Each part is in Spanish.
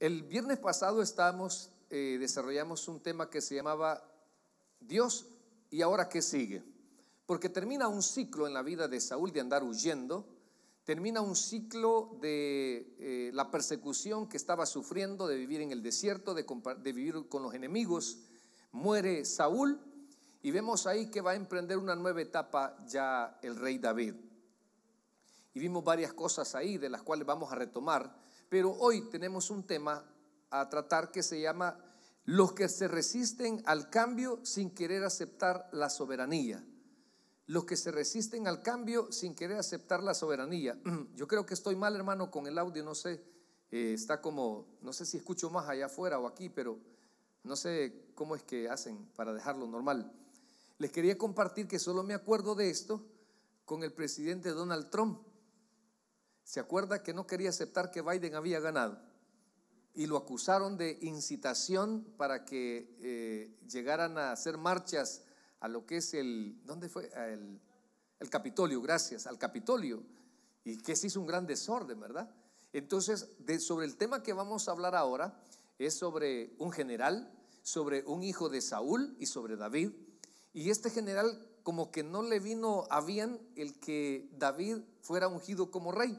El viernes pasado estábamos eh, desarrollamos un tema que se llamaba Dios y ahora qué sigue. Porque termina un ciclo en la vida de Saúl de andar huyendo, termina un ciclo de eh, la persecución que estaba sufriendo, de vivir en el desierto, de vivir con los enemigos. Muere Saúl y vemos ahí que va a emprender una nueva etapa ya el rey David. Y vimos varias cosas ahí de las cuales vamos a retomar pero hoy tenemos un tema a tratar que se llama los que se resisten al cambio sin querer aceptar la soberanía. Los que se resisten al cambio sin querer aceptar la soberanía. Yo creo que estoy mal, hermano, con el audio, no sé, eh, está como, no sé si escucho más allá afuera o aquí, pero no sé cómo es que hacen para dejarlo normal. Les quería compartir que solo me acuerdo de esto con el presidente Donald Trump ¿Se acuerda que no quería aceptar que Biden había ganado? Y lo acusaron de incitación para que eh, llegaran a hacer marchas a lo que es el, ¿dónde fue? El, Capitolio, gracias, al Capitolio. Y que se hizo un gran desorden, ¿verdad? Entonces, sobre el tema que vamos a hablar ahora es sobre un general, sobre un hijo de Saúl y sobre David. Y este general como que no le vino a bien el que David fuera ungido como rey.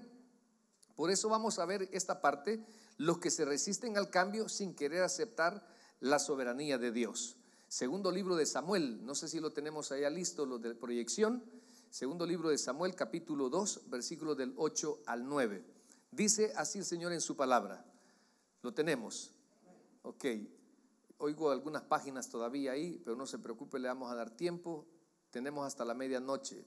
Por eso vamos a ver esta parte, los que se resisten al cambio sin querer aceptar la soberanía de Dios. Segundo libro de Samuel, no sé si lo tenemos allá listo, lo de proyección. Segundo libro de Samuel, capítulo 2, versículo del 8 al 9. Dice así el Señor en su palabra. Lo tenemos. Ok. Oigo algunas páginas todavía ahí, pero no se preocupe, le vamos a dar tiempo. Tenemos hasta la medianoche.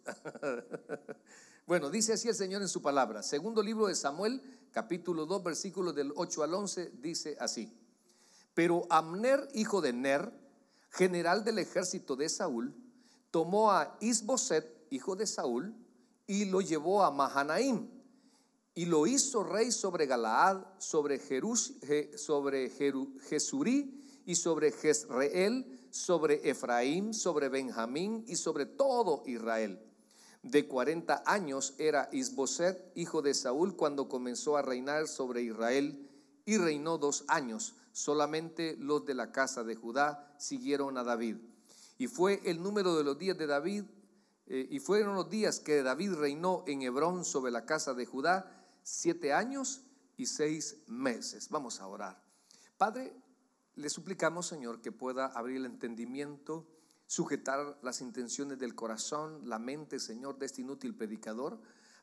bueno, dice así el Señor en su palabra. Segundo libro de Samuel, capítulo 2, versículos del 8 al 11, dice así. Pero Amner, hijo de Ner, general del ejército de Saúl, tomó a Isboset, hijo de Saúl, y lo llevó a Mahanaim, y lo hizo rey sobre Galaad, sobre, Jerus, sobre Jesurí y sobre Jezreel, sobre Efraín, sobre Benjamín y sobre todo Israel. De 40 años era Isboset, hijo de Saúl, cuando comenzó a reinar sobre Israel y reinó dos años. Solamente los de la casa de Judá siguieron a David. Y fue el número de los días de David, eh, y fueron los días que David reinó en Hebrón sobre la casa de Judá, siete años y seis meses. Vamos a orar. Padre, le suplicamos, Señor, que pueda abrir el entendimiento, sujetar las intenciones del corazón, la mente, Señor, de este inútil predicador,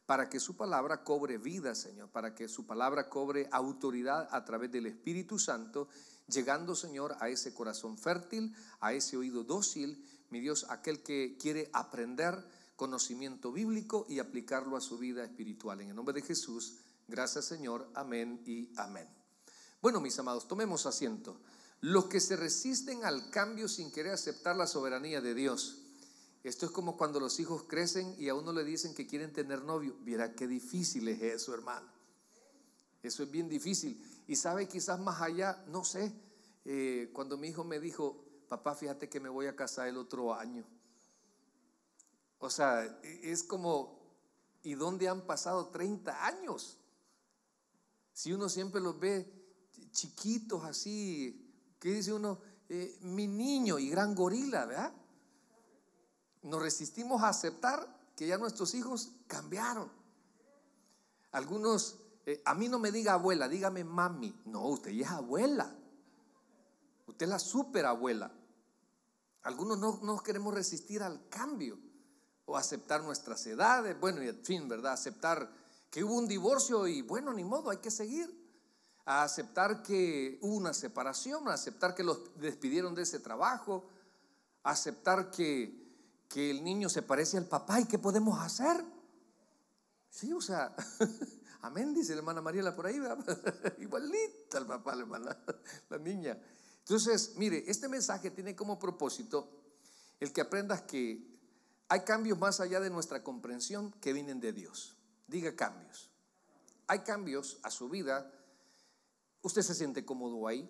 para que su palabra cobre vida, Señor, para que su palabra cobre autoridad a través del Espíritu Santo, llegando, Señor, a ese corazón fértil, a ese oído dócil, mi Dios, aquel que quiere aprender conocimiento bíblico y aplicarlo a su vida espiritual. En el nombre de Jesús, gracias, Señor, amén y amén. Bueno, mis amados, tomemos asiento. Los que se resisten al cambio sin querer aceptar la soberanía de Dios. Esto es como cuando los hijos crecen y a uno le dicen que quieren tener novio. Mira qué difícil es eso, hermano. Eso es bien difícil. Y sabe, quizás más allá, no sé, eh, cuando mi hijo me dijo, papá, fíjate que me voy a casar el otro año. O sea, e-, es como, ¿y dónde han pasado 30 años? Si uno siempre los ve chiquitos así, Qué dice uno, eh, mi niño y gran gorila, ¿verdad? Nos resistimos a aceptar que ya nuestros hijos cambiaron. Algunos, eh, a mí no me diga abuela, dígame mami. No, usted ya es abuela. Usted es la superabuela. Algunos no nos queremos resistir al cambio o aceptar nuestras edades, bueno, y en fin, ¿verdad? Aceptar que hubo un divorcio y bueno, ni modo, hay que seguir a aceptar que hubo una separación, a aceptar que los despidieron de ese trabajo, a aceptar que, que el niño se parece al papá y qué podemos hacer. Sí, o sea, amén, dice la hermana Mariela por ahí, igualita al papá, la hermana, la niña. Entonces, mire, este mensaje tiene como propósito el que aprendas que hay cambios más allá de nuestra comprensión que vienen de Dios. Diga cambios. Hay cambios a su vida Usted se siente cómodo ahí,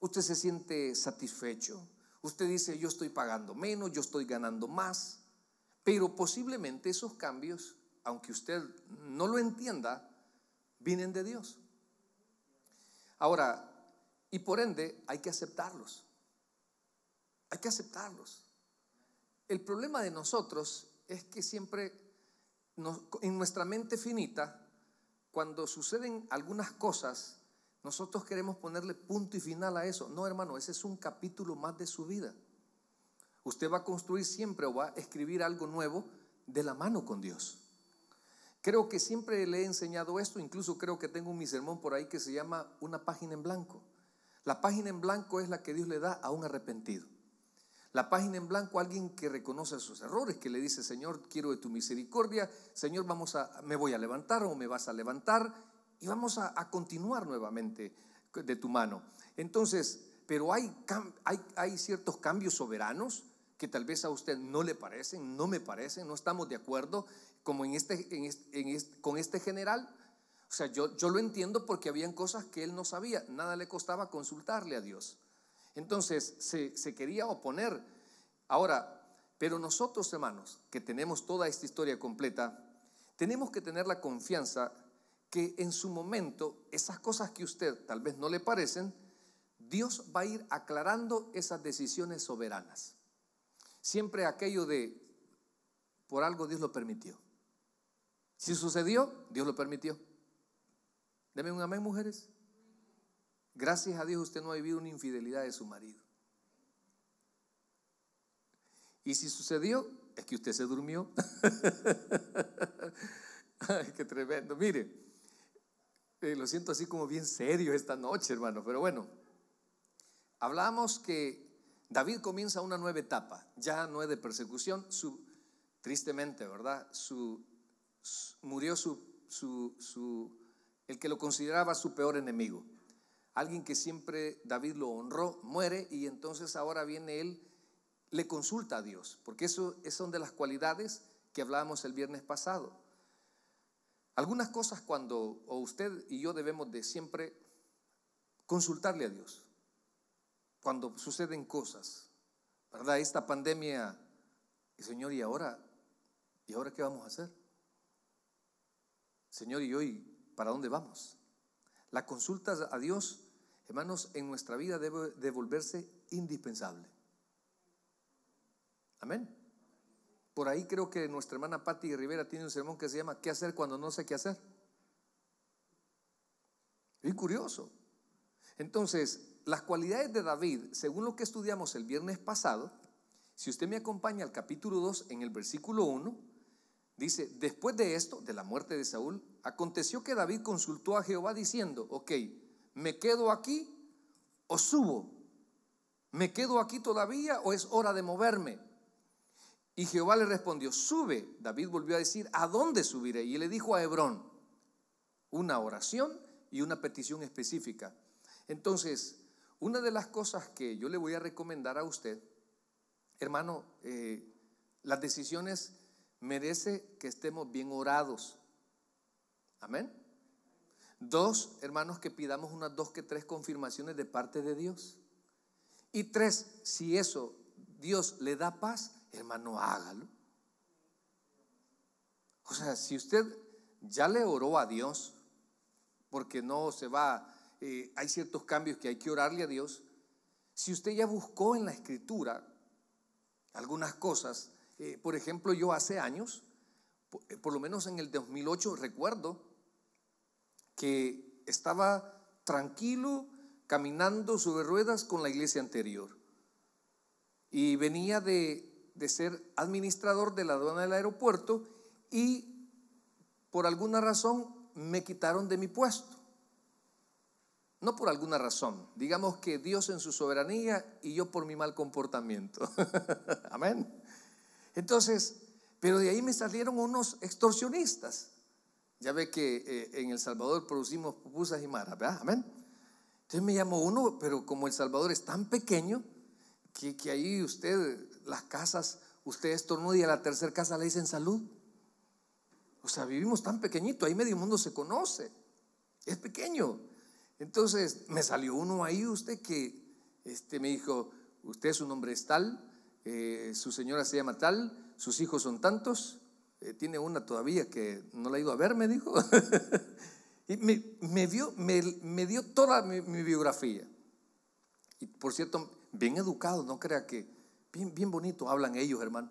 usted se siente satisfecho, usted dice yo estoy pagando menos, yo estoy ganando más, pero posiblemente esos cambios, aunque usted no lo entienda, vienen de Dios. Ahora, y por ende hay que aceptarlos, hay que aceptarlos. El problema de nosotros es que siempre en nuestra mente finita, cuando suceden algunas cosas, nosotros queremos ponerle punto y final a eso. No, hermano, ese es un capítulo más de su vida. Usted va a construir siempre o va a escribir algo nuevo de la mano con Dios. Creo que siempre le he enseñado esto, incluso creo que tengo mi sermón por ahí que se llama Una página en blanco. La página en blanco es la que Dios le da a un arrepentido. La página en blanco a alguien que reconoce sus errores, que le dice, Señor, quiero de tu misericordia, Señor, vamos a, me voy a levantar o me vas a levantar, y vamos a, continuar nuevamente de tu mano. Entonces, pero hay, hay, ciertos cambios soberanos que tal vez a usted no le parecen, no me parecen, no estamos de acuerdo, como en este, con este general. O sea, yo, yo lo entiendo porque habían cosas que él no sabía, nada le costaba consultarle a Dios. Entonces, se quería oponer. Ahora, pero nosotros, hermanos, que tenemos toda esta historia completa, tenemos que tener la confianza que en su momento esas cosas que usted tal vez no le parecen, Dios va a ir aclarando esas decisiones soberanas. Siempre aquello de, por algo Dios lo permitió. Si sucedió, Dios lo permitió. Deme un amén, mujeres. Gracias a Dios usted no ha vivido una infidelidad de su marido. Y si sucedió, es que usted se durmió. Ay, qué tremendo. Mire, eh, lo siento así como bien serio esta noche, hermano, pero bueno. Hablamos que David comienza una nueva etapa, ya no es de persecución, su, tristemente, ¿verdad? Su, murió su, su, el que lo consideraba su peor enemigo. Alguien que siempre David lo honró, muere y entonces ahora viene él, le consulta a Dios, porque eso, es son de las cualidades que hablábamos el viernes pasado. Algunas cosas cuando usted y yo debemos de siempre consultarle a Dios. Cuando suceden cosas, ¿verdad? Esta pandemia, y Señor, ¿y ahora? ¿Y ahora qué vamos a hacer? Señor, ¿y hoy para dónde vamos? La consulta a Dios, hermanos, en nuestra vida debe devolverse indispensable. Amén. Por ahí creo que nuestra hermana Patti Rivera tiene un sermón que se llama ¿Qué hacer cuando no sé qué hacer? Es curioso. Entonces, las cualidades de David, según lo que estudiamos el viernes pasado, si usted me acompaña al capítulo 2 en el versículo 1, dice, después de esto, de la muerte de Saúl, aconteció que David consultó a Jehová diciendo, ok, ¿me quedo aquí o subo? ¿Me quedo aquí todavía o es hora de moverme? Y Jehová le respondió, sube. David volvió a decir, ¿a dónde subiré? Y le dijo a Hebrón, una oración y una petición específica. Entonces, una de las cosas que yo le voy a recomendar a usted, hermano, eh, las decisiones merece que estemos bien orados. Amén. Dos, hermanos, que pidamos unas dos que tres confirmaciones de parte de Dios. Y tres, si eso Dios le da paz, hermano, hágalo. O sea, si usted ya le oró a Dios, porque no se va, eh, hay ciertos cambios que hay que orarle a Dios, si usted ya buscó en la escritura algunas cosas, eh, por ejemplo, yo hace años, eh, por lo menos en el 2008, recuerdo que estaba tranquilo caminando sobre ruedas con la iglesia anterior. Y venía de de ser administrador de la aduana del aeropuerto y por alguna razón me quitaron de mi puesto. No por alguna razón, digamos que Dios en su soberanía y yo por mi mal comportamiento. Amén. Entonces, pero de ahí me salieron unos extorsionistas. Ya ve que eh, en El Salvador producimos pupusas y maras, ¿verdad? Amén. Entonces me llamó uno, pero como El Salvador es tan pequeño, que, que ahí usted las casas, usted estornuda y a la tercera casa le dicen salud. O sea, vivimos tan pequeñito, ahí medio mundo se conoce, es pequeño. Entonces me salió uno ahí, usted que este, me dijo, usted su nombre es tal, eh, su señora se llama tal, sus hijos son tantos, eh, tiene una todavía que no la ha ido a ver, me dijo. y me, dio, dio toda mi biografía. Y por cierto, bien educado, no crea que Bien, bonito hablan ellos, hermano.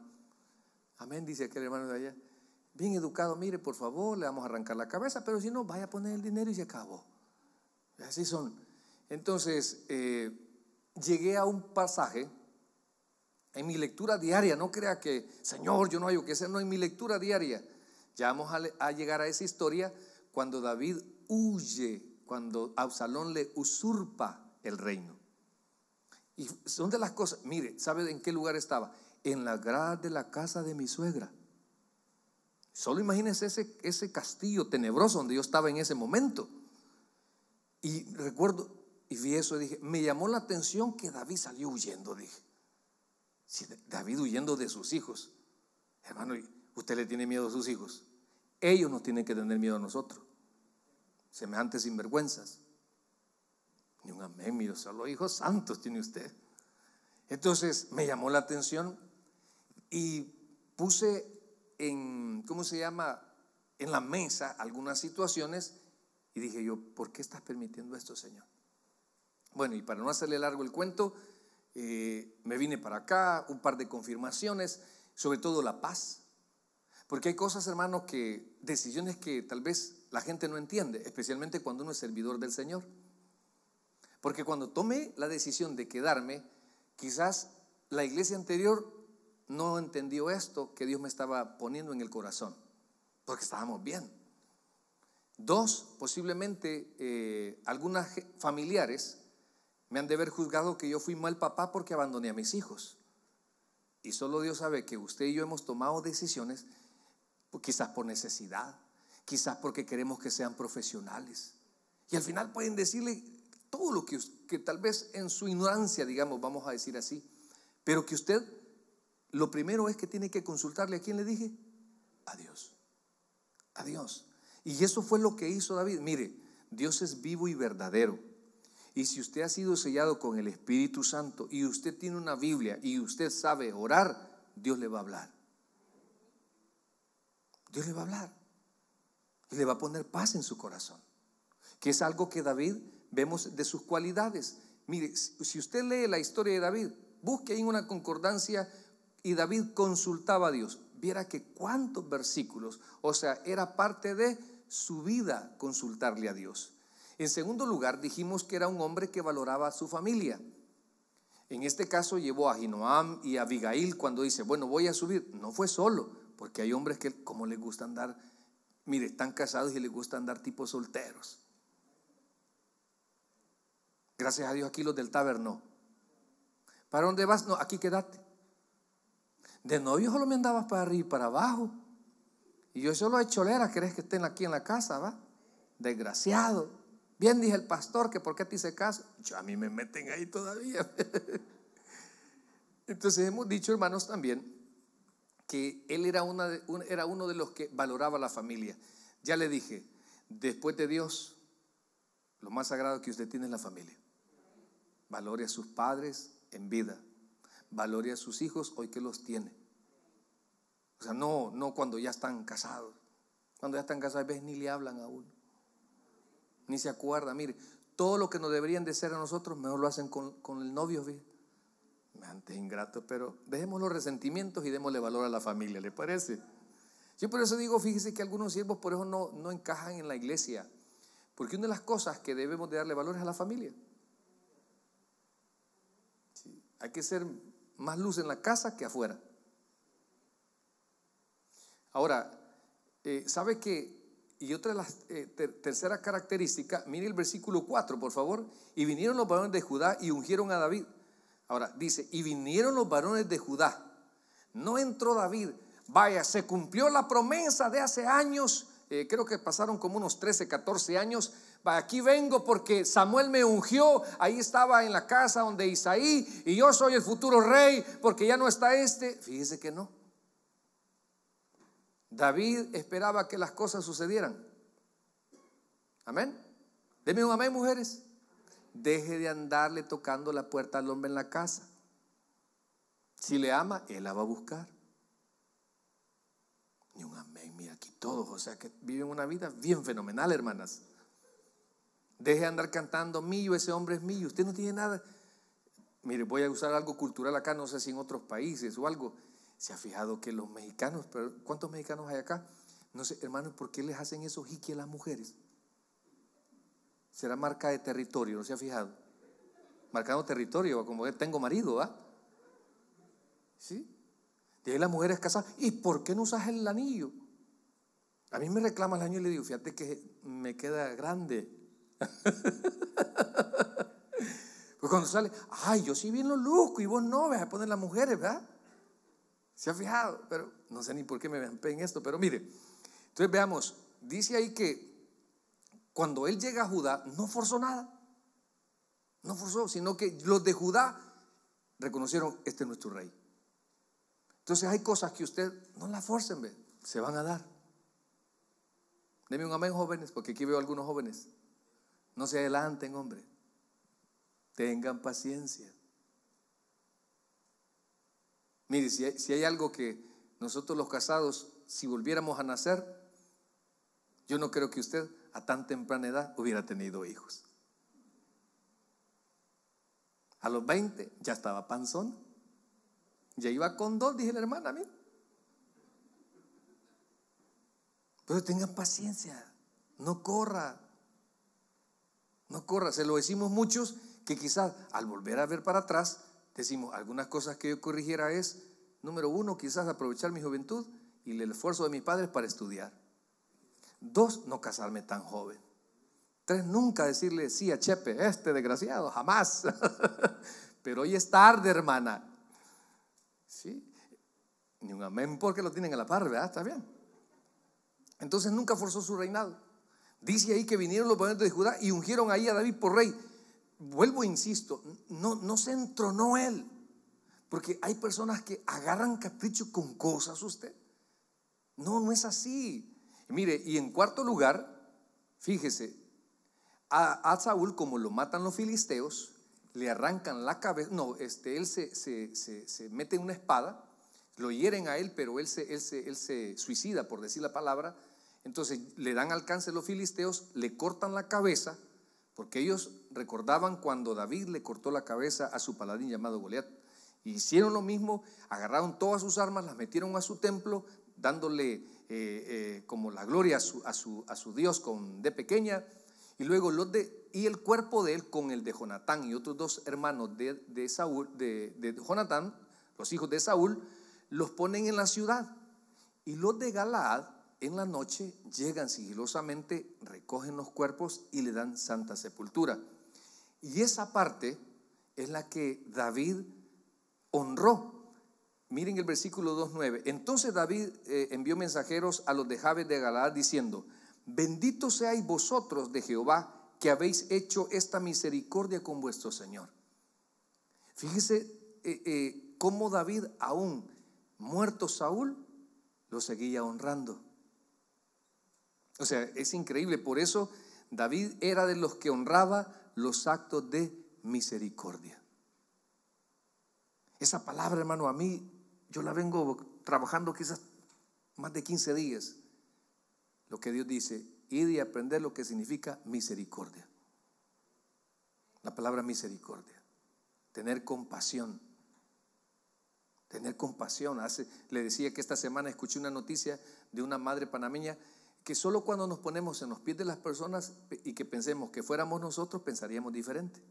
Amén, dice aquel hermano de allá. Bien educado, mire, por favor, le vamos a arrancar la cabeza, pero si no, vaya a poner el dinero y se acabó. Así son. Entonces, eh, llegué a un pasaje en mi lectura diaria. No crea que, Señor, yo no hay que hacer. No, en mi lectura diaria. Ya vamos a llegar a esa historia cuando David huye, cuando Absalón le usurpa el reino. Y son de las cosas, mire, ¿sabe en qué lugar estaba? En la grada de la casa de mi suegra. Solo imagínense ese, ese castillo tenebroso donde yo estaba en ese momento. Y recuerdo, y vi eso y dije, me llamó la atención que David salió huyendo, dije. Si David huyendo de sus hijos. Hermano, usted le tiene miedo a sus hijos. Ellos no tienen que tener miedo a nosotros. Semejantes sinvergüenzas. Ni un amén, solo hijos santos tiene usted. Entonces me llamó la atención y puse en, ¿cómo se llama? En la mesa algunas situaciones y dije yo, ¿por qué estás permitiendo esto, Señor? Bueno, y para no hacerle largo el cuento, eh, me vine para acá, un par de confirmaciones, sobre todo la paz. Porque hay cosas, hermanos, que decisiones que tal vez la gente no entiende, especialmente cuando uno es servidor del Señor. Porque cuando tomé la decisión de quedarme, quizás la iglesia anterior no entendió esto que Dios me estaba poniendo en el corazón, porque estábamos bien. Dos, posiblemente eh, algunas familiares me han de haber juzgado que yo fui mal papá porque abandoné a mis hijos. Y solo Dios sabe que usted y yo hemos tomado decisiones, pues, quizás por necesidad, quizás porque queremos que sean profesionales. Y al final pueden decirle, todo lo que, tal vez en su ignorancia, digamos, vamos a decir así, pero que usted lo primero es que tiene que consultarle a quién le dije, a Dios, a Dios. Y eso fue lo que hizo David. Mire, Dios es vivo y verdadero. Y si usted ha sido sellado con el Espíritu Santo y usted tiene una Biblia y usted sabe orar, Dios le va a hablar. Dios le va a hablar. Y le va a poner paz en su corazón. Que es algo que David vemos de sus cualidades. Mire, si usted lee la historia de David, busque ahí una concordancia y David consultaba a Dios. Viera que cuántos versículos, o sea, era parte de su vida consultarle a Dios. En segundo lugar, dijimos que era un hombre que valoraba a su familia. En este caso llevó a Jinoam y a Abigail cuando dice, bueno, voy a subir. No fue solo, porque hay hombres que como les gusta andar, mire, están casados y les gusta andar tipo solteros. Gracias a Dios aquí los del taber ¿Para dónde vas? No, aquí quédate. De novio solo me andabas para arriba y para abajo. Y yo solo he cholera, ¿Crees que estén aquí en la casa, ¿va? Desgraciado. Bien dije el pastor que por qué te hice caso. Yo, a mí me meten ahí todavía. Entonces hemos dicho, hermanos, también que él era, una era uno de los que valoraba la familia. Ya le dije, después de Dios, lo más sagrado que usted tiene es la familia. Valore a sus padres en vida. Valore a sus hijos hoy que los tiene. O sea, no, no cuando ya están casados. Cuando ya están casados, a veces ni le hablan a uno. Ni se acuerda. Mire, todo lo que nos deberían de ser a nosotros, mejor lo hacen con, el novio. Me Antes ingrato, pero dejemos los resentimientos y démosle valor a la familia, ¿le parece? Yo por eso digo, fíjese que algunos siervos por eso no, no encajan en la iglesia. Porque una de las cosas que debemos de darle valor es a la familia. Hay que ser más luz en la casa que afuera. Ahora, eh, ¿sabe que Y otra de las eh, tercera característica, mire el versículo 4, por favor. Y vinieron los varones de Judá y ungieron a David. Ahora, dice, y vinieron los varones de Judá. No entró David. Vaya, se cumplió la promesa de hace años. Eh, creo que pasaron como unos 13, 14 años aquí vengo porque Samuel me ungió, ahí estaba en la casa donde Isaí, y yo soy el futuro rey porque ya no está este. Fíjese que no. David esperaba que las cosas sucedieran. Amén. Deme un amén, mujeres. Deje de andarle tocando la puerta al hombre en la casa. Si le ama, él la va a buscar. Y un amén, mira aquí todos. O sea que viven una vida bien fenomenal, hermanas. Deje de andar cantando mío, ese hombre es mío. Usted no tiene nada. Mire, voy a usar algo cultural acá, no sé si en otros países o algo. ¿Se ha fijado que los mexicanos, pero cuántos mexicanos hay acá? No sé, hermanos, ¿por qué les hacen eso jique a las mujeres? Será marca de territorio, ¿no se ha fijado? Marcando territorio, como que tengo marido, ¿ah? ¿Sí? De ahí las mujeres casadas, ¿y por qué no usas el anillo? A mí me reclama el anillo y le digo, fíjate que me queda grande pues cuando sale, ay, yo sí bien lo luzco y vos no, vas a poner las mujeres, ¿verdad? ¿Se ha fijado? Pero no sé ni por qué me en esto, pero mire. Entonces veamos, dice ahí que cuando él llega a Judá, no forzó nada. No forzó, sino que los de Judá reconocieron, este es nuestro rey. Entonces hay cosas que usted no las forcen, ¿ve? se van a dar. Deme un amén, jóvenes, porque aquí veo algunos jóvenes. No se adelanten, hombre. Tengan paciencia. Mire, si, si hay algo que nosotros los casados, si volviéramos a nacer, yo no creo que usted a tan temprana edad hubiera tenido hijos. A los 20 ya estaba panzón. Ya iba con dos, dije la hermana a mí. Pero tengan paciencia, no corra. No corra, se lo decimos muchos que quizás al volver a ver para atrás, decimos, algunas cosas que yo corrigiera es, número uno, quizás aprovechar mi juventud y el esfuerzo de mis padres para estudiar. Dos, no casarme tan joven. Tres, nunca decirle sí a Chepe, este desgraciado, jamás. Pero hoy es tarde, hermana. ¿Sí? Ni un amén porque lo tienen a la par, ¿verdad? Está bien. Entonces nunca forzó su reinado. Dice ahí que vinieron los parientes de Judá y ungieron ahí a David por rey. Vuelvo, e insisto, no, no se entronó él. Porque hay personas que agarran capricho con cosas usted. No, no es así. mire, y en cuarto lugar, fíjese, a, Saúl, como lo matan los filisteos, le arrancan la cabeza, no, este, él se, se, se, mete una espada, lo hieren a él, pero él él, él se suicida, por decir la palabra, entonces le dan alcance los filisteos, le cortan la cabeza, porque ellos recordaban cuando David le cortó la cabeza a su paladín llamado Goliat. hicieron lo mismo, agarraron todas sus armas, las metieron a su templo, dándole eh, eh, como la gloria a su, a, su, Dios con de pequeña, y luego los de, y el cuerpo de él con el de Jonatán y otros dos hermanos de, de, Saúl, de, de Jonatán, los hijos de Saúl, los ponen en la ciudad. Y los de Galaad en la noche llegan sigilosamente, recogen los cuerpos y le dan santa sepultura. Y esa parte es la que David honró. Miren el versículo 2.9. Entonces David eh, envió mensajeros a los de Jabes de Galaad diciendo, bendito seáis vosotros de Jehová que habéis hecho esta misericordia con vuestro Señor. Fíjese eh, eh, cómo David aún, muerto Saúl, lo seguía honrando. O sea, es increíble. Por eso David era de los que honraba los actos de misericordia. Esa palabra, hermano, a mí, yo la vengo trabajando quizás más de 15 días. Lo que Dios dice, ir y aprender lo que significa misericordia. La palabra misericordia, tener compasión. Tener compasión. le decía que esta semana escuché una noticia de una madre panameña que solo cuando nos ponemos en los pies de las personas y que pensemos que fuéramos nosotros, pensaríamos diferente.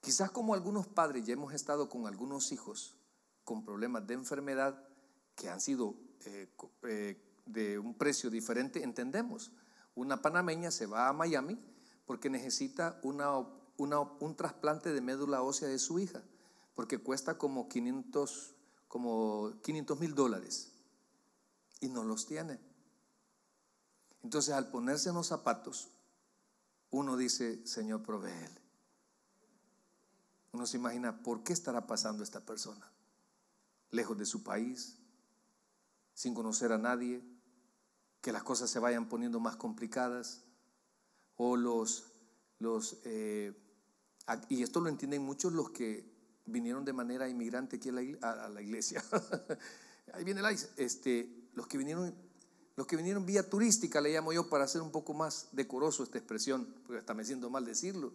Quizás como algunos padres ya hemos estado con algunos hijos con problemas de enfermedad que han sido eh, eh, de un precio diferente, entendemos. Una panameña se va a Miami porque necesita un trasplante de médula ósea de su hija, porque cuesta como 500 mil dólares y no los tiene. Entonces al ponerse en los zapatos, uno dice, Señor, él. Uno se imagina, ¿por qué estará pasando esta persona? Lejos de su país, sin conocer a nadie, que las cosas se vayan poniendo más complicadas, o los, los eh, y esto lo entienden muchos los que vinieron de manera inmigrante aquí a la, iglesia. Ahí viene la, este, los que vinieron los que vinieron vía turística, le llamo yo, para hacer un poco más decoroso esta expresión, porque hasta me siento mal decirlo.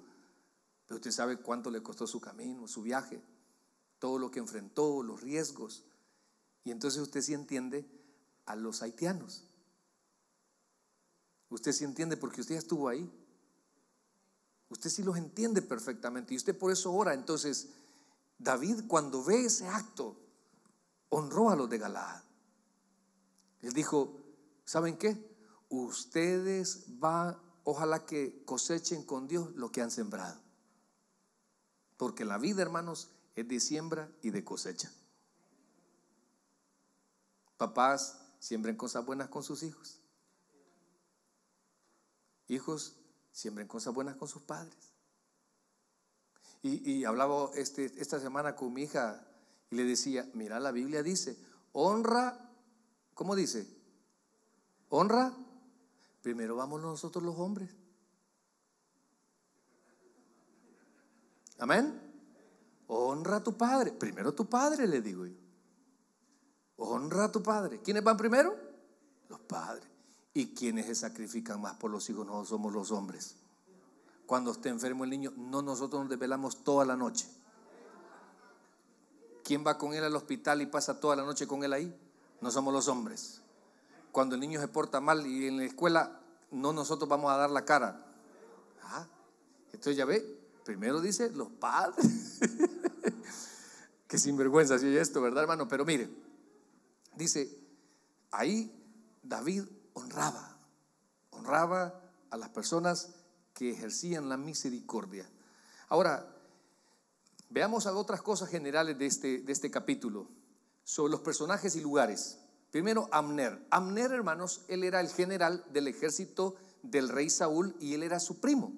Pero usted sabe cuánto le costó su camino, su viaje, todo lo que enfrentó, los riesgos. Y entonces usted sí entiende a los haitianos. Usted sí entiende porque usted ya estuvo ahí. Usted sí los entiende perfectamente. Y usted por eso ora. Entonces, David cuando ve ese acto, honró a los de Galaad. Él dijo, ¿Saben qué? Ustedes van, ojalá que cosechen con Dios lo que han sembrado. Porque la vida, hermanos, es de siembra y de cosecha. Papás, siembren cosas buenas con sus hijos. Hijos, siembren cosas buenas con sus padres. Y, hablaba este, esta semana con mi hija y le decía, mira, la Biblia dice, honra, ¿cómo dice? honra, primero vamos nosotros los hombres. Amén. Honra a tu padre. Primero a tu padre, le digo yo. Honra a tu padre. ¿Quiénes van primero? Los padres. ¿Y quiénes se sacrifican más por los hijos? No somos los hombres. Cuando esté enfermo el niño, no nosotros nos desvelamos toda la noche. ¿Quién va con él al hospital y pasa toda la noche con él ahí? No somos los hombres cuando el niño se porta mal y en la escuela no nosotros vamos a dar la cara. Ah, entonces ya ve, primero dice los padres. Qué sinvergüenza si esto, ¿verdad, hermano? Pero mire, dice, ahí David honraba, honraba a las personas que ejercían la misericordia. Ahora, veamos a otras cosas generales de este, de este capítulo, sobre los personajes y lugares. Primero, Amner. Amner, hermanos, él era el general del ejército del rey Saúl y él era su primo.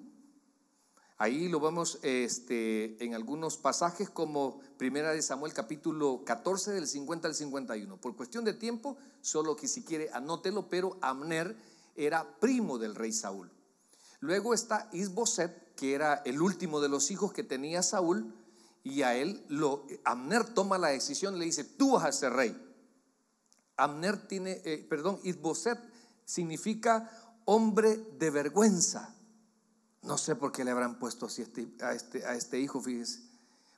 Ahí lo vemos este, en algunos pasajes como Primera de Samuel capítulo 14 del 50 al 51. Por cuestión de tiempo, solo que si quiere anótelo, pero Amner era primo del rey Saúl. Luego está Isboset, que era el último de los hijos que tenía Saúl, y a él lo, Amner toma la decisión, le dice, tú vas a ser rey. Amner tiene, eh, perdón, Isboset significa hombre de vergüenza. No sé por qué le habrán puesto así este, este, a, este, hijo, fíjese.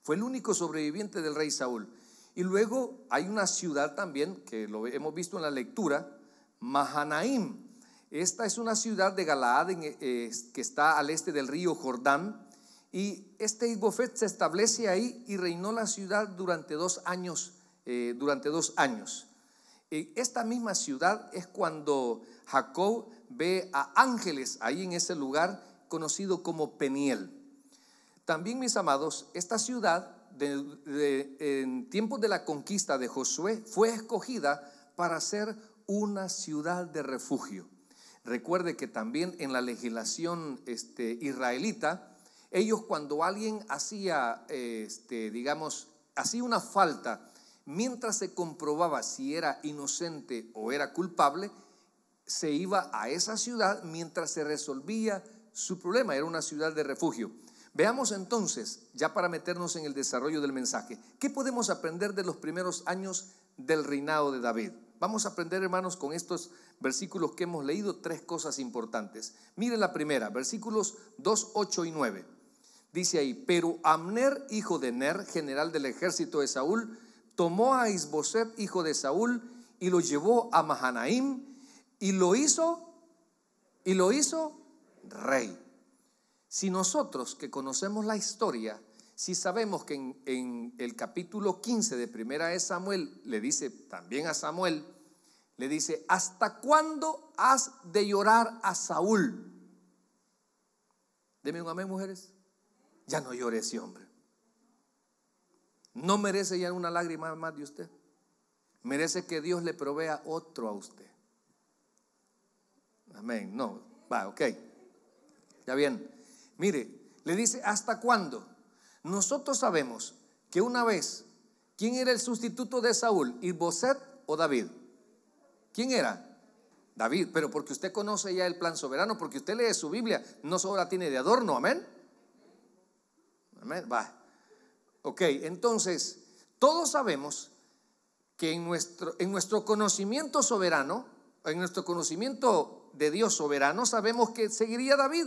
Fue el único sobreviviente del rey Saúl. Y luego hay una ciudad también, que lo hemos visto en la lectura, Mahanaim. Esta es una ciudad de Galaad eh, que está al este del río Jordán. Y este Isbofet se establece ahí y reinó la ciudad durante dos años. Eh, durante dos años esta misma ciudad es cuando Jacob ve a ángeles ahí en ese lugar conocido como Peniel. También, mis amados, esta ciudad en tiempos de la conquista de Josué fue escogida para ser una ciudad de refugio. Recuerde que también en la legislación este, israelita, ellos cuando alguien hacía, este, digamos, hacía una falta mientras se comprobaba si era inocente o era culpable, se iba a esa ciudad mientras se resolvía su problema. Era una ciudad de refugio. Veamos entonces, ya para meternos en el desarrollo del mensaje, ¿qué podemos aprender de los primeros años del reinado de David? Vamos a aprender, hermanos, con estos versículos que hemos leído, tres cosas importantes. Mire la primera, versículos 2, 8 y 9. Dice ahí, pero Amner, hijo de Ner, general del ejército de Saúl, tomó a Isboset, hijo de Saúl, y lo llevó a Mahanaim, y lo hizo, y lo hizo rey. Si nosotros que conocemos la historia, si sabemos que en, el capítulo 15 de primera de Samuel le dice también a Samuel, le dice, ¿hasta cuándo has de llorar a Saúl? Deme un amén, mujeres. Ya no llore ese hombre. No merece ya una lágrima más de usted. Merece que Dios le provea otro a usted. Amén. No, va, ok. Ya bien. Mire, le dice, ¿hasta cuándo? Nosotros sabemos que una vez, ¿quién era el sustituto de Saúl? Iboset o David? ¿Quién era? David, pero porque usted conoce ya el plan soberano, porque usted lee su Biblia, no solo la tiene de adorno, amén. Amén, va. Ok, entonces, todos sabemos que en nuestro, en nuestro conocimiento soberano, en nuestro conocimiento de Dios soberano, sabemos que seguiría David,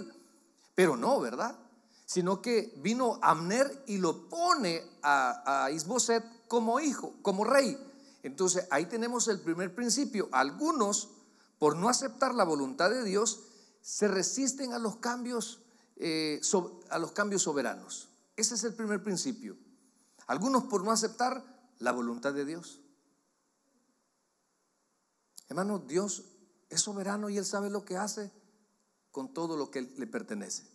pero no, ¿verdad? Sino que vino Amner y lo pone a, a Isboset como hijo, como rey. Entonces ahí tenemos el primer principio. Algunos, por no aceptar la voluntad de Dios, se resisten a los cambios, eh, a los cambios soberanos. Ese es el primer principio. Algunos por no aceptar la voluntad de Dios. Hermano, Dios es soberano y Él sabe lo que hace con todo lo que le pertenece.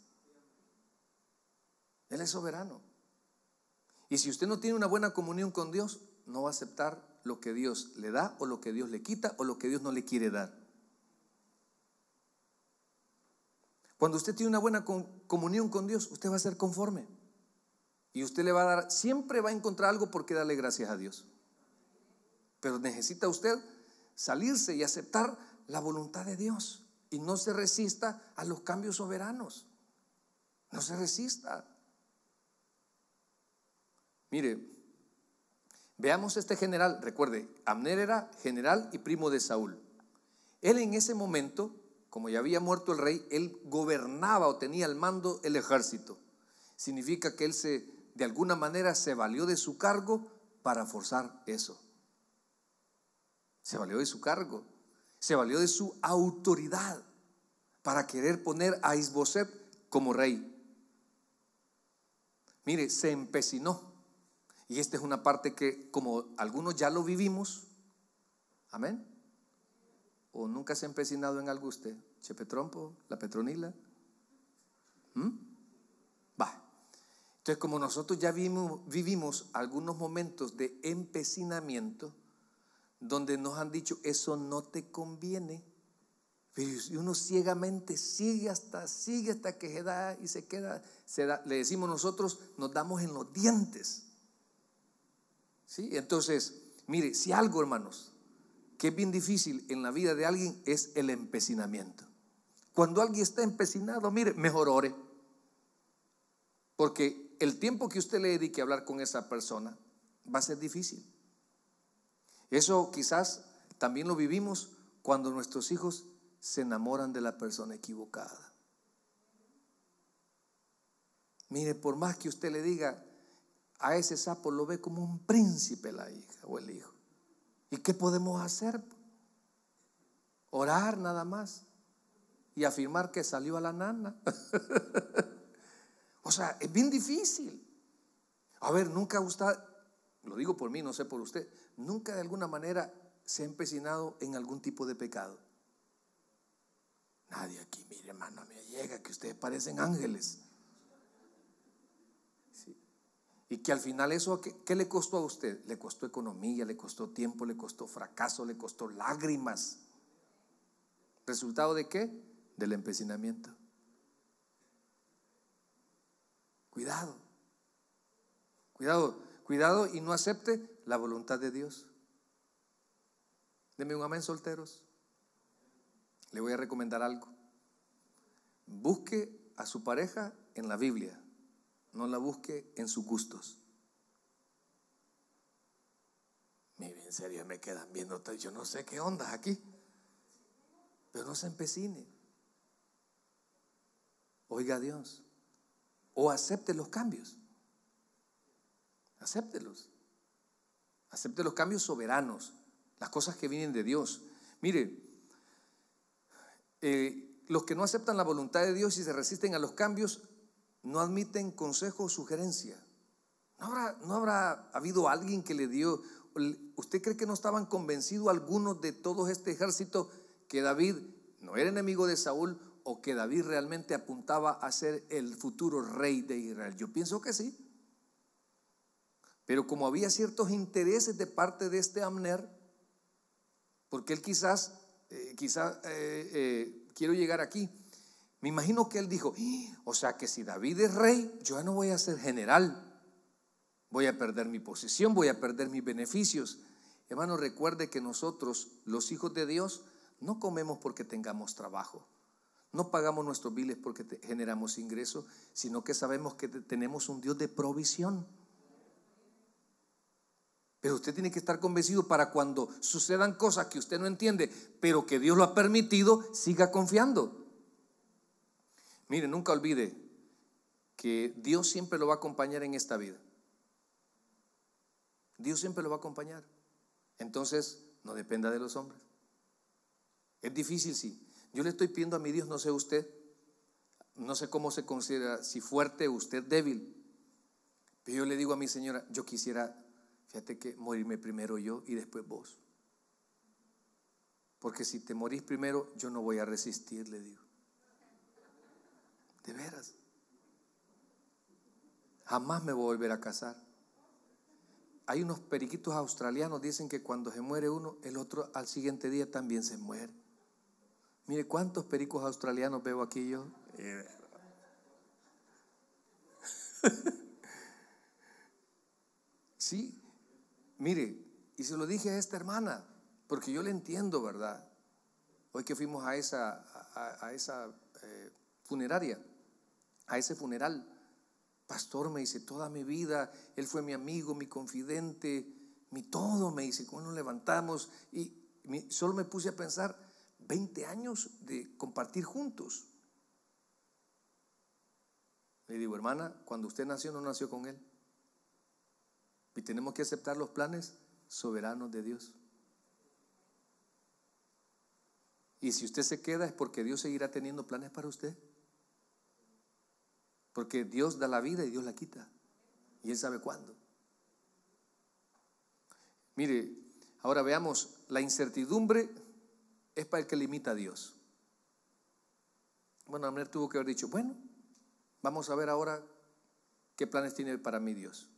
Él es soberano. Y si usted no tiene una buena comunión con Dios, no va a aceptar lo que Dios le da o lo que Dios le quita o lo que Dios no le quiere dar. Cuando usted tiene una buena comunión con Dios, usted va a ser conforme. Y usted le va a dar, siempre va a encontrar algo por qué darle gracias a Dios. Pero necesita usted salirse y aceptar la voluntad de Dios. Y no se resista a los cambios soberanos. No se resista. Mire, veamos este general. Recuerde, Amner era general y primo de Saúl. Él en ese momento, como ya había muerto el rey, él gobernaba o tenía al mando el ejército. Significa que él se de alguna manera se valió de su cargo para forzar eso. Se valió de su cargo, se valió de su autoridad para querer poner a Isboset como rey. Mire, se empecinó. Y esta es una parte que como algunos ya lo vivimos, amén. ¿O nunca se ha empecinado en algo usted? Trompo, la Petronila. ¿Mm? Entonces, como nosotros ya vivimos, algunos momentos de empecinamiento, donde nos han dicho, eso no te conviene, pero uno ciegamente sigue hasta, sigue hasta que se da y se queda, le decimos nosotros, nos damos en los dientes. ¿Sí? Entonces, mire, si algo, hermanos, que es bien difícil en la vida de alguien es el empecinamiento. Cuando alguien está empecinado, mire, mejor ore. Porque el tiempo que usted le dedique a hablar con esa persona va a ser difícil. Eso quizás también lo vivimos cuando nuestros hijos se enamoran de la persona equivocada. Mire, por más que usted le diga, a ese sapo lo ve como un príncipe la hija o el hijo. ¿Y qué podemos hacer? Orar nada más y afirmar que salió a la nana. O sea, es bien difícil. A ver, nunca usted, lo digo por mí, no sé por usted, nunca de alguna manera se ha empecinado en algún tipo de pecado. Nadie aquí, mire hermano, me llega que ustedes parecen ángeles. Y que al final eso, ¿qué le costó a usted? Le costó economía, le costó tiempo, le costó fracaso, le costó lágrimas. ¿Resultado de qué? Del empecinamiento. Cuidado. Cuidado, cuidado y no acepte la voluntad de Dios. Deme un amén, solteros. Le voy a recomendar algo. Busque a su pareja en la Biblia, no la busque en sus gustos. Miren, en serio, me quedan viendo, yo no sé qué onda aquí, pero no se empecine. Oiga a Dios o acepte los cambios. Acéptelos. Acepte los cambios soberanos, las cosas que vienen de Dios. Mire, eh, los que no aceptan la voluntad de Dios y se resisten a los cambios no admiten consejo o sugerencia. ¿No habrá, ¿No habrá habido alguien que le dio, usted cree que no estaban convencidos algunos de todo este ejército que David no era enemigo de Saúl o que David realmente apuntaba a ser el futuro rey de Israel? Yo pienso que sí. Pero como había ciertos intereses de parte de este Amner, porque él quizás, eh, quizás, eh, eh, quiero llegar aquí, me imagino que él dijo, ¡Ah! o sea que si David es rey, yo ya no voy a ser general, voy a perder mi posición, voy a perder mis beneficios. Hermano, recuerde que nosotros, los hijos de Dios, no comemos porque tengamos trabajo. No pagamos nuestros biles porque generamos ingresos, sino que sabemos que tenemos un Dios de provisión. Pero usted tiene que estar convencido para cuando sucedan cosas que usted no entiende, pero que Dios lo ha permitido, siga confiando. Mire, nunca olvide que Dios siempre lo va a acompañar en esta vida. Dios siempre lo va a acompañar. Entonces, no dependa de los hombres. Es difícil, sí. Yo le estoy pidiendo a mi Dios, no sé usted, no sé cómo se considera, si fuerte, usted débil. Pero yo le digo a mi señora, yo quisiera, fíjate que morirme primero yo y después vos. Porque si te morís primero, yo no voy a resistir, le digo. De veras. Jamás me voy a volver a casar. Hay unos periquitos australianos, dicen que cuando se muere uno, el otro al siguiente día también se muere. Mire cuántos pericos australianos veo aquí yo. Eh. sí, mire, y se lo dije a esta hermana, porque yo le entiendo, ¿verdad? Hoy que fuimos a esa, a, esa eh, funeraria, a ese funeral, pastor me dice, toda mi vida, él fue mi amigo, mi confidente, mi todo, me dice, cuando nos levantamos, y solo me puse a pensar, 20 años de compartir juntos. Le digo, hermana, cuando usted nació no nació con él. Y tenemos que aceptar los planes soberanos de Dios. Y si usted se queda es porque Dios seguirá teniendo planes para usted. Porque Dios da la vida y Dios la quita. Y Él sabe cuándo. Mire, ahora veamos, la incertidumbre es para el que limita a Dios. Bueno, Amner tuvo que haber dicho, bueno, vamos a ver ahora qué planes tiene para mí Dios.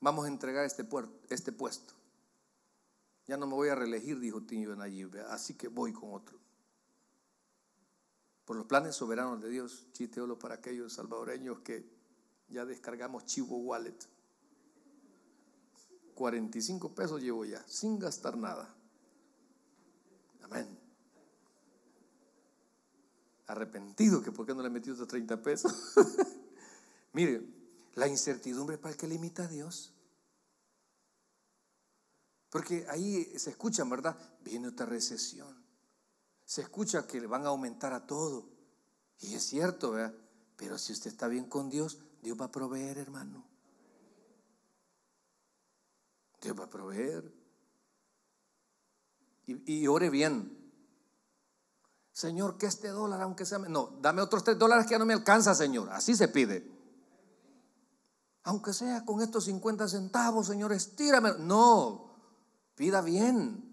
Vamos a entregar este, puerto, este puesto. Ya no me voy a reelegir, dijo de Nayib, así que voy con otro. Por los planes soberanos de Dios, chisteolo para aquellos salvadoreños que ya descargamos Chivo Wallet. 45 pesos llevo ya, sin gastar nada. Amén. Arrepentido que por qué no le he metido esos 30 pesos. Mire, la incertidumbre es para el que limita a Dios. Porque ahí se escucha, ¿verdad? Viene otra recesión. Se escucha que le van a aumentar a todo. Y es cierto, ¿verdad? Pero si usted está bien con Dios, Dios va a proveer, hermano. Dios va a proveer y, ore bien. Señor, que este dólar, aunque sea... No, dame otros tres dólares que ya no me alcanza, Señor. Así se pide. Aunque sea con estos 50 centavos, Señor, estírame. No, pida bien.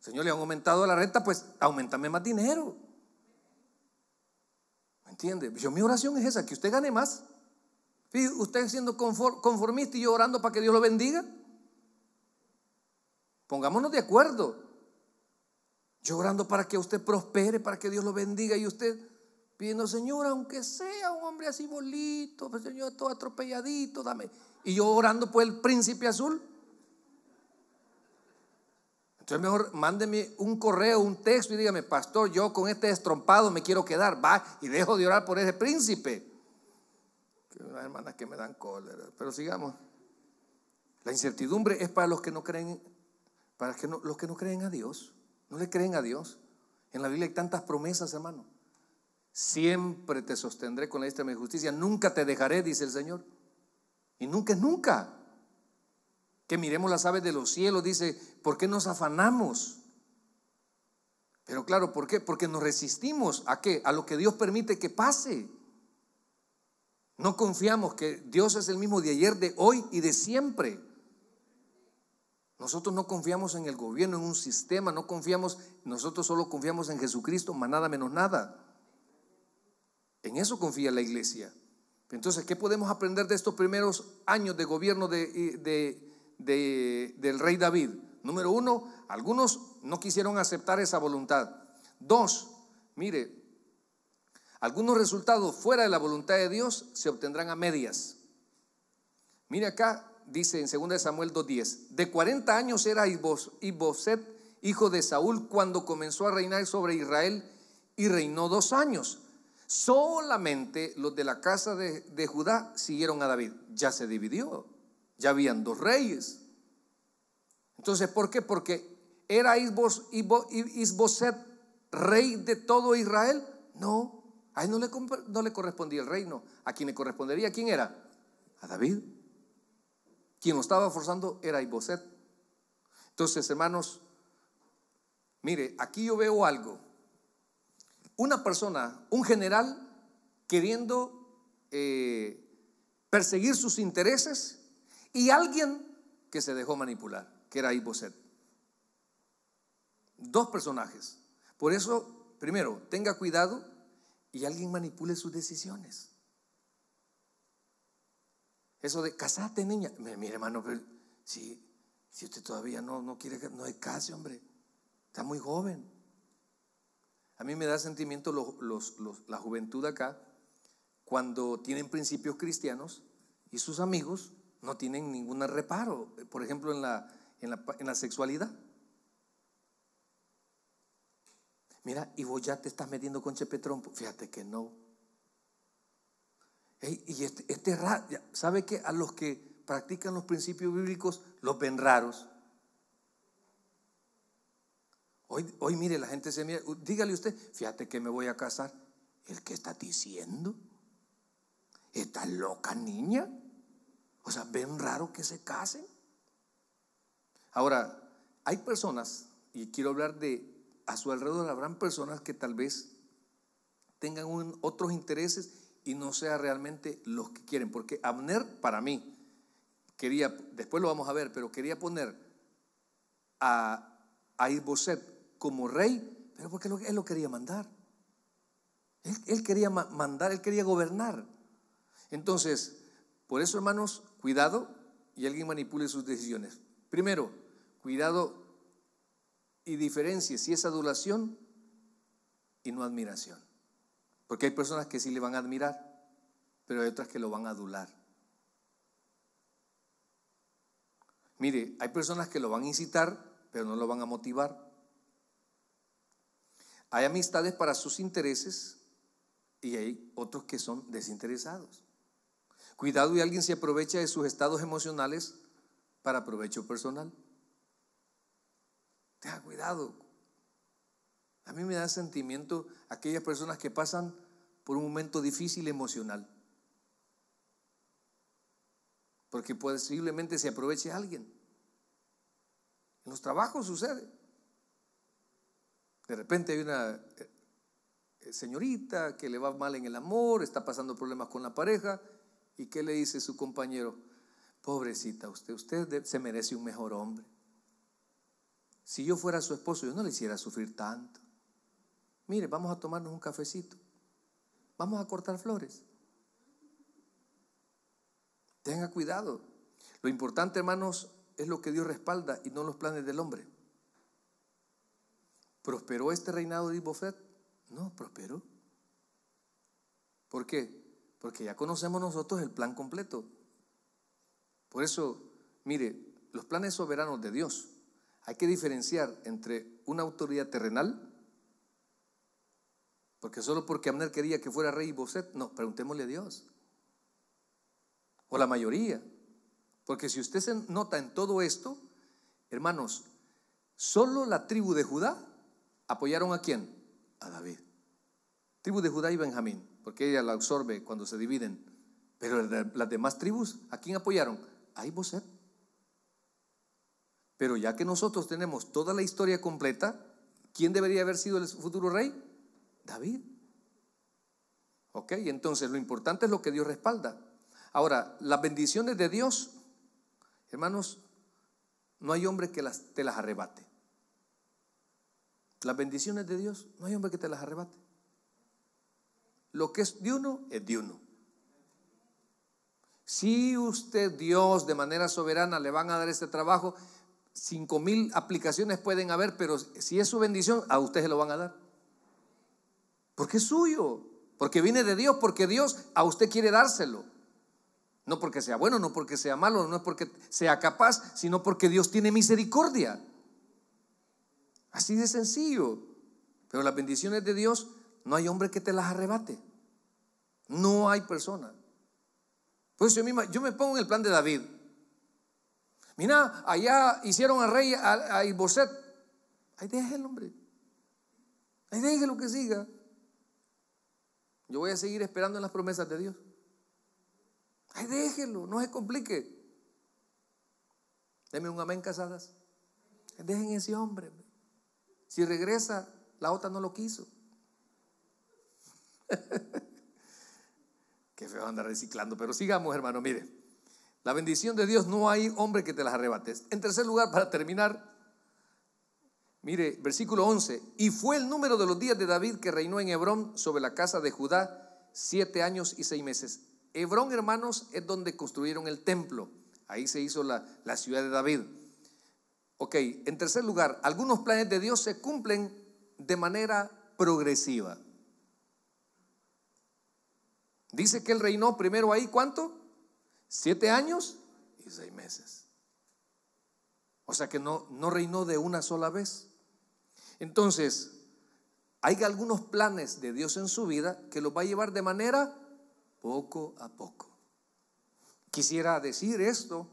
Señor, le han aumentado la renta, pues aumentame más dinero. ¿Me entiende? Yo mi oración es esa, que usted gane más. usted siendo conformista y yo orando para que Dios lo bendiga. Pongámonos de acuerdo. Yo orando para que usted prospere, para que Dios lo bendiga y usted pidiendo, Señor, aunque sea un hombre así bolito, pues, Señor, todo atropelladito, dame. Y yo orando por el príncipe azul. Entonces mejor mándeme un correo, un texto y dígame, pastor, yo con este destrompado me quiero quedar, va, y dejo de orar por ese príncipe. Que unas hermanas que me dan cólera, pero sigamos. La incertidumbre es para los que no creen, para que los que no creen a Dios. ¿No le creen a Dios? En la Biblia hay tantas promesas, hermano. Siempre te sostendré con la diestra de justicia, nunca te dejaré, dice el Señor. Y nunca es nunca. Que miremos las aves de los cielos, dice, ¿por qué nos afanamos? Pero claro, ¿por qué? Porque nos resistimos a qué? A lo que Dios permite que pase. No confiamos que Dios es el mismo de ayer, de hoy y de siempre. Nosotros no confiamos en el gobierno, en un sistema, no confiamos, nosotros solo confiamos en Jesucristo, más nada menos nada. En eso confía la iglesia. Entonces, ¿qué podemos aprender de estos primeros años de gobierno del rey David? Número uno, algunos no quisieron aceptar esa voluntad. Dos, mire, algunos resultados fuera de la voluntad de Dios se obtendrán a medias. Mire acá, dice en 2 Samuel 2.10, de 40 años era Isboset hijo de Saúl, cuando comenzó a reinar sobre Israel y reinó dos años. Solamente los de la casa de, Judá siguieron a David. Ya se dividió, ya habían dos reyes. Entonces, ¿por qué? Porque era Isboset rey de todo Israel. No, a él no le, no le correspondía el reino. ¿A quién le correspondería? ¿Quién era? A David. Quien lo estaba forzando era Iboset. Entonces, hermanos, mire, aquí yo veo algo. Una persona, un general, queriendo eh, perseguir sus intereses y alguien que se dejó manipular, que era Iboset. Dos personajes. Por eso, primero, tenga cuidado y alguien manipule sus decisiones. Eso de casate, niña. Mire, hermano, si, si usted todavía no, no quiere, no hay case, hombre. Está muy joven. A mí me da sentimiento la juventud acá cuando tienen principios cristianos y sus amigos no tienen ningún reparo, por ejemplo, en la, en la, en la sexualidad. Mira, y vos ya te estás metiendo con Chepe Trompo. Fíjate que no. Y este, este ¿sabe que A los que practican los principios bíblicos los ven raros. Hoy, hoy mire, la gente se mira, dígale usted, fíjate que me voy a casar. ¿El qué está diciendo? ¿Esta loca niña? O sea, ven raro que se casen. Ahora, hay personas, y quiero hablar de, a su alrededor habrán personas que tal vez tengan otros intereses y no sea realmente los que quieren. Porque Abner, para mí, quería, después lo vamos a ver, pero quería poner a, a como rey, pero porque él lo quería mandar. Él, él quería mandar, él quería gobernar. Entonces, por eso, hermanos, cuidado y alguien manipule sus decisiones. Primero, cuidado y diferencie si es adulación y no admiración. Porque hay personas que sí le van a admirar, pero hay otras que lo van a adular. Mire, hay personas que lo van a incitar, pero no lo van a motivar. Hay amistades para sus intereses y hay otros que son desinteresados. Cuidado y alguien se aprovecha de sus estados emocionales para provecho personal. Tenga cuidado a mí me da sentimiento aquellas personas que pasan por un momento difícil emocional. Porque posiblemente se aproveche alguien. En los trabajos sucede. De repente hay una eh, señorita que le va mal en el amor, está pasando problemas con la pareja, ¿y qué le dice su compañero? Pobrecita usted, usted se merece un mejor hombre. Si yo fuera su esposo, yo no le hiciera sufrir tanto. Mire, vamos a tomarnos un cafecito. Vamos a cortar flores. Tenga cuidado. Lo importante, hermanos, es lo que Dios respalda y no los planes del hombre. ¿Prosperó este reinado de Ibofet? No, prosperó. ¿Por qué? Porque ya conocemos nosotros el plan completo. Por eso, mire, los planes soberanos de Dios hay que diferenciar entre una autoridad terrenal porque solo porque Amner quería que fuera rey Boset, no, preguntémosle a Dios. O la mayoría. Porque si usted se nota en todo esto, hermanos, solo la tribu de Judá apoyaron a quién? A David. Tribu de Judá y Benjamín, porque ella la absorbe cuando se dividen. Pero las demás tribus, ¿a quién apoyaron? A Iboset. Pero ya que nosotros tenemos toda la historia completa, ¿quién debería haber sido el futuro rey? David. Ok, entonces lo importante es lo que Dios respalda. Ahora, las bendiciones de Dios, hermanos, no hay hombre que te las arrebate. Las bendiciones de Dios, no hay hombre que te las arrebate. Lo que es de uno, es de uno. Si usted, Dios, de manera soberana le van a dar este trabajo, cinco mil aplicaciones pueden haber, pero si es su bendición, a usted se lo van a dar. Porque es suyo, porque viene de Dios, porque Dios a usted quiere dárselo. No porque sea bueno, no porque sea malo, no es porque sea capaz, sino porque Dios tiene misericordia. Así de sencillo. Pero las bendiciones de Dios no hay hombre que te las arrebate. No hay persona. Pues yo misma, yo me pongo en el plan de David. Mira, allá hicieron al rey a, a Iboset. Ahí deja el hombre. Ahí deje lo que siga. Yo voy a seguir esperando en las promesas de Dios. Ay, déjenlo, no se complique. Deme un amén, casadas. Dejen ese hombre. Si regresa, la otra no lo quiso. Qué feo anda reciclando, pero sigamos, hermano. Mire, la bendición de Dios no hay hombre que te las arrebates. En tercer lugar, para terminar, Mire, versículo 11. Y fue el número de los días de David que reinó en Hebrón sobre la casa de Judá, siete años y seis meses. Hebrón, hermanos, es donde construyeron el templo. Ahí se hizo la, ciudad de David. Ok, en tercer lugar, algunos planes de Dios se cumplen de manera progresiva. Dice que él reinó primero ahí, ¿cuánto? Siete años y seis meses. O sea que no, no reinó de una sola vez. Entonces, hay algunos planes de Dios en su vida que los va a llevar de manera poco a poco. Quisiera decir esto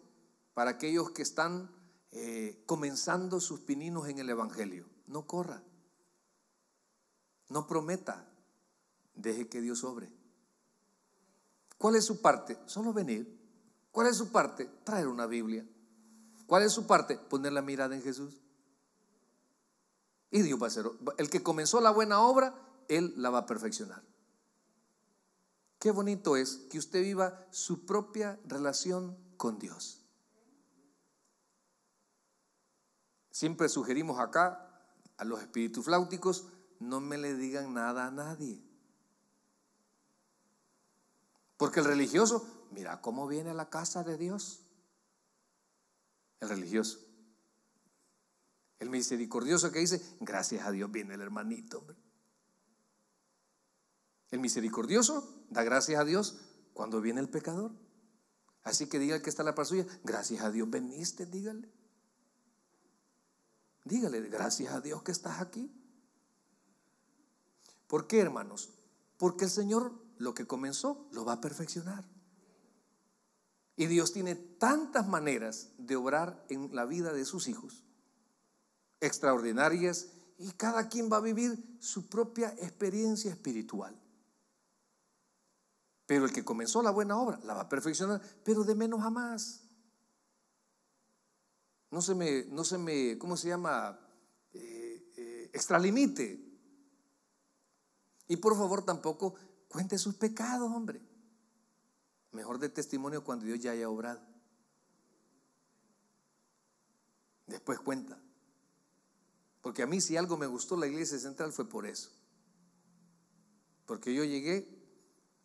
para aquellos que están eh, comenzando sus pininos en el Evangelio. No corra, no prometa, deje que Dios obre. ¿Cuál es su parte? Solo venir. ¿Cuál es su parte? Traer una Biblia. ¿Cuál es su parte? Poner la mirada en Jesús. Y Dios va a hacer, el que comenzó la buena obra, Él la va a perfeccionar. Qué bonito es que usted viva su propia relación con Dios. Siempre sugerimos acá a los espíritus flauticos, no me le digan nada a nadie. Porque el religioso, mira cómo viene a la casa de Dios. El religioso. El misericordioso que dice, gracias a Dios viene el hermanito. El misericordioso da gracias a Dios cuando viene el pecador. Así que diga que está la par suya, gracias a Dios veniste, dígale. Dígale, gracias a Dios que estás aquí. ¿Por qué, hermanos? Porque el Señor lo que comenzó lo va a perfeccionar. Y Dios tiene tantas maneras de obrar en la vida de sus hijos extraordinarias y cada quien va a vivir su propia experiencia espiritual. Pero el que comenzó la buena obra la va a perfeccionar, pero de menos a más. No se me, no se me ¿cómo se llama? Eh, eh, extralimite. Y por favor tampoco cuente sus pecados, hombre. Mejor de testimonio cuando Dios ya haya obrado. Después cuenta. Porque a mí si algo me gustó la iglesia central fue por eso. Porque yo llegué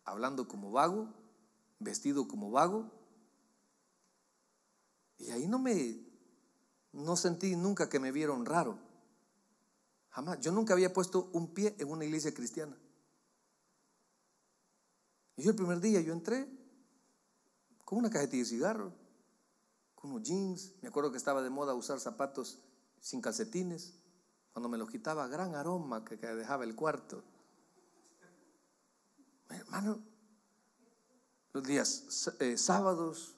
hablando como vago, vestido como vago, y ahí no me, no sentí nunca que me vieron raro. Jamás. Yo nunca había puesto un pie en una iglesia cristiana. Y yo el primer día yo entré con una cajetilla de cigarro, con unos jeans. Me acuerdo que estaba de moda usar zapatos sin calcetines. Cuando me los quitaba, gran aroma que, dejaba el cuarto. Mi hermano, los días eh, sábados,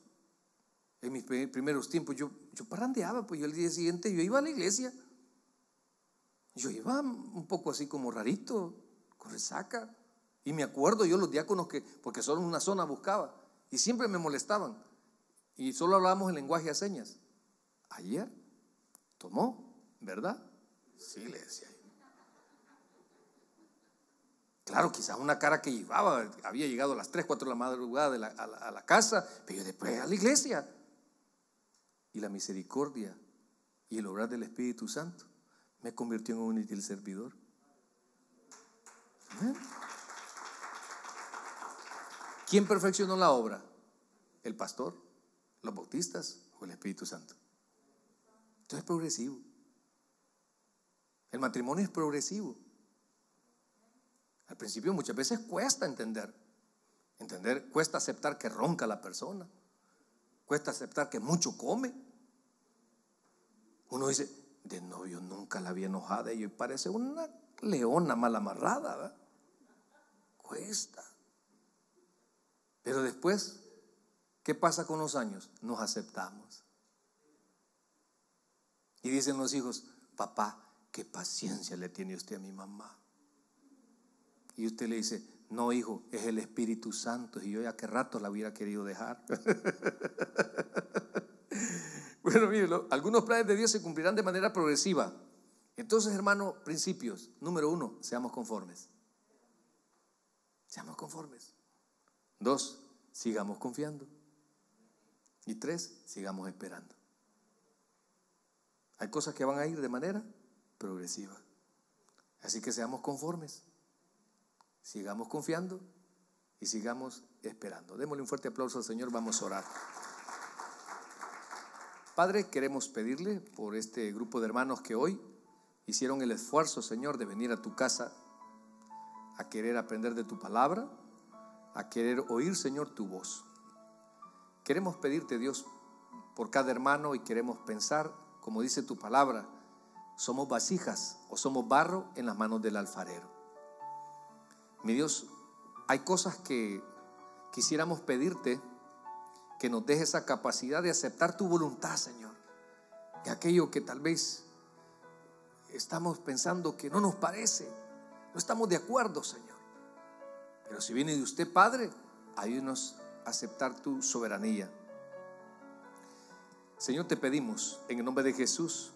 en mis primeros tiempos, yo, yo parrandeaba, pues yo el día siguiente yo iba a la iglesia. Yo iba un poco así como rarito, con resaca. Y me acuerdo yo los diáconos que, porque solo en una zona buscaba, y siempre me molestaban. Y solo hablábamos el lenguaje de señas. Ayer tomó, ¿verdad? Sí, Claro, quizás una cara que llevaba, había llegado a las 3, 4 de la madrugada a, la, casa, pero después a la iglesia. Y la misericordia y el obrar del Espíritu Santo me convirtió en un útil servidor. ¿Eh? ¿Quién perfeccionó la obra? ¿El pastor? ¿Los bautistas o el Espíritu Santo? Entonces es progresivo. El matrimonio es progresivo. Al principio muchas veces cuesta entender. Entender, cuesta aceptar que ronca la persona. Cuesta aceptar que mucho come. Uno dice, de novio nunca la había enojada y hoy parece una leona mal amarrada. Cuesta. Pero después, ¿qué pasa con los años? Nos aceptamos. Y dicen los hijos, papá, ¿qué paciencia le tiene usted a mi mamá? Y usted le dice, no, hijo, es el Espíritu Santo y yo ya qué rato la hubiera querido dejar. bueno, algunos planes de Dios se cumplirán de manera progresiva. Entonces, hermano, principios. Número uno, seamos conformes. Seamos conformes. Dos, sigamos confiando. Y tres, sigamos esperando. Hay cosas que van a ir de manera progresiva. Así que seamos conformes, sigamos confiando y sigamos esperando. Démosle un fuerte aplauso al Señor, vamos a orar. Padre, queremos pedirle por este grupo de hermanos que hoy hicieron el esfuerzo, Señor, de venir a tu casa, a querer aprender de tu palabra, a querer oír, Señor, tu voz. Queremos pedirte, Dios, por cada hermano y queremos pensar, como dice tu palabra, somos vasijas o somos barro en las manos del alfarero. Mi Dios, hay cosas que quisiéramos pedirte que nos deje esa capacidad de aceptar tu voluntad, Señor. Que aquello que tal vez estamos pensando que no nos parece, no estamos de acuerdo, Señor. Pero si viene de usted, Padre, ayúdanos a aceptar tu soberanía. Señor, te pedimos en el nombre de Jesús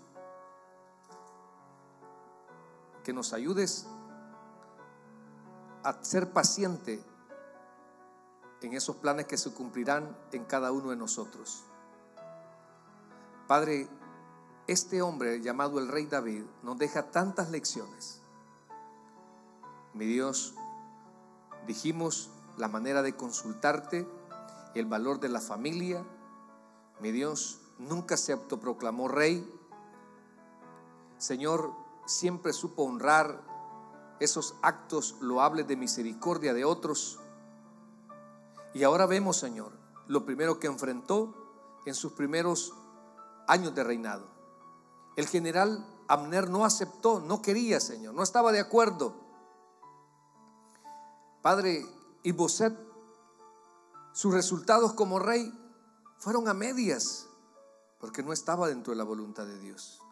que nos ayudes a ser paciente en esos planes que se cumplirán en cada uno de nosotros. Padre, este hombre llamado el rey David nos deja tantas lecciones. Mi Dios, dijimos la manera de consultarte, el valor de la familia. Mi Dios, nunca se autoproclamó rey. Señor, siempre supo honrar esos actos loables de misericordia de otros. Y ahora vemos, Señor, lo primero que enfrentó en sus primeros años de reinado. El general Amner no aceptó, no quería, Señor, no estaba de acuerdo. Padre Iboset, sus resultados como rey fueron a medias, porque no estaba dentro de la voluntad de Dios.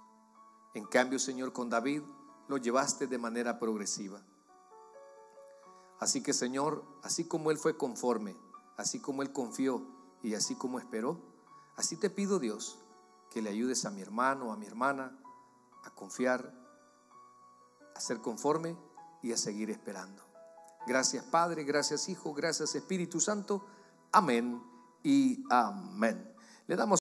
En cambio, Señor, con David lo llevaste de manera progresiva. Así que, Señor, así como Él fue conforme, así como Él confió y así como esperó, así te pido, Dios, que le ayudes a mi hermano, a mi hermana, a confiar, a ser conforme y a seguir esperando. Gracias Padre, gracias Hijo, gracias Espíritu Santo. Amén y amén. Le damos